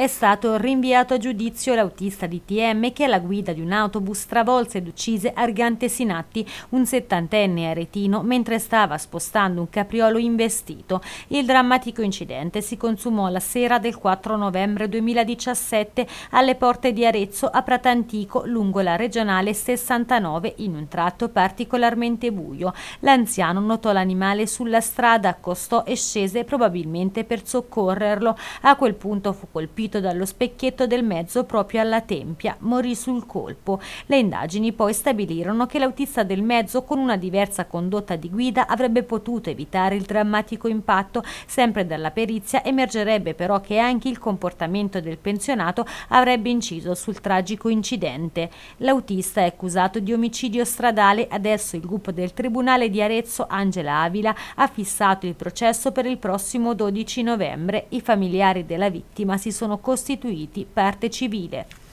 È stato rinviato a giudizio l'autista di TM che alla guida di un autobus travolse ed uccise Argante Sinatti, un settantenne aretino, mentre stava spostando un capriolo investito. Il drammatico incidente si consumò la sera del 4 novembre 2017 alle porte di Arezzo a Pratantico lungo la regionale 69 in un tratto particolarmente buio. L'anziano notò l'animale sulla strada, accostò e scese probabilmente per soccorrerlo. A quel punto fu colpito colpito dallo specchietto del mezzo proprio alla tempia, morì sul colpo. Le indagini poi stabilirono che l'autista del mezzo con una diversa condotta di guida avrebbe potuto evitare il drammatico impatto. Sempre dalla perizia emergerebbe però che anche il comportamento del pensionato avrebbe inciso sul tragico incidente. L'autista è accusato di omicidio stradale, adesso il gruppo del Tribunale di Arezzo, Angela Avila, ha fissato il processo per il prossimo 12 novembre. I familiari della vittima si sono sono costituiti parte civile.